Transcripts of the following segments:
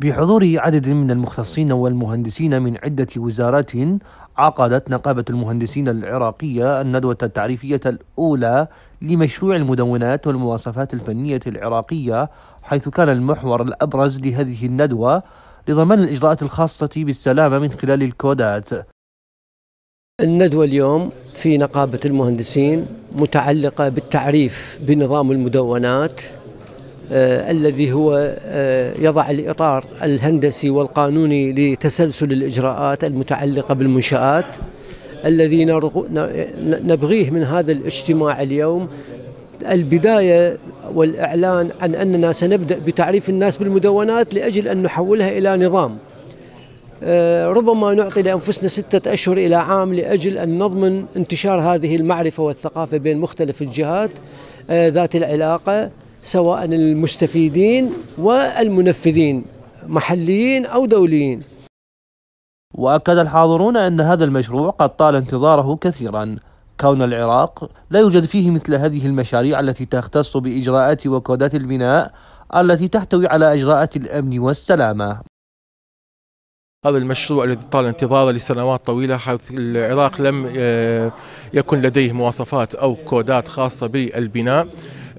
بحضور عدد من المختصين والمهندسين من عدة وزارات عقدت نقابة المهندسين العراقية الندوة التعريفية الأولى لمشروع المدونات والمواصفات الفنية العراقية حيث كان المحور الأبرز لهذه الندوة لضمان الإجراءات الخاصة بالسلامة من خلال الكودات الندوة اليوم في نقابة المهندسين متعلقة بالتعريف بنظام المدونات آه، الذي هو آه، يضع الإطار الهندسي والقانوني لتسلسل الإجراءات المتعلقة بالمنشآت الذي نبغيه من هذا الاجتماع اليوم البداية والإعلان عن أننا سنبدأ بتعريف الناس بالمدونات لأجل أن نحولها إلى نظام آه، ربما نعطي لأنفسنا ستة أشهر إلى عام لأجل أن نضمن انتشار هذه المعرفة والثقافة بين مختلف الجهات ذات العلاقة سواء المستفيدين والمنفذين محليين أو دوليين وأكد الحاضرون أن هذا المشروع قد طال انتظاره كثيرا كون العراق لا يوجد فيه مثل هذه المشاريع التي تختص بإجراءات وكودات البناء التي تحتوي على إجراءات الأمن والسلامة هذا المشروع الذي طال انتظاره لسنوات طويلة حيث العراق لم آه، يكن لديه مواصفات أو كودات خاصة بالبناء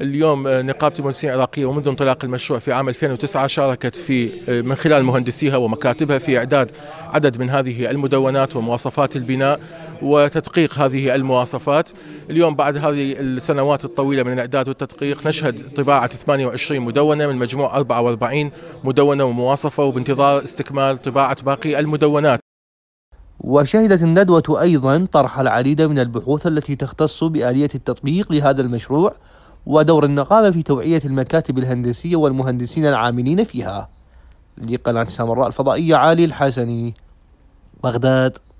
اليوم آه، نقابة المهندسين العراقية ومنذ انطلاق المشروع في عام 2009 شاركت في آه، من خلال مهندسيها ومكاتبها في إعداد عدد من هذه المدونات ومواصفات البناء وتدقيق هذه المواصفات اليوم بعد هذه السنوات الطويلة من الإعداد والتدقيق نشهد طباعة 28 مدونة من مجموع 44 مدونة ومواصفة وبانتظار استكمال طباعة باقي المدونات وشهدت الندوة أيضا طرح العديد من البحوث التي تختص بآلية التطبيق لهذا المشروع ودور النقابة في توعية المكاتب الهندسية والمهندسين العاملين فيها لقناة سامراء الفضائية علي الحسني بغداد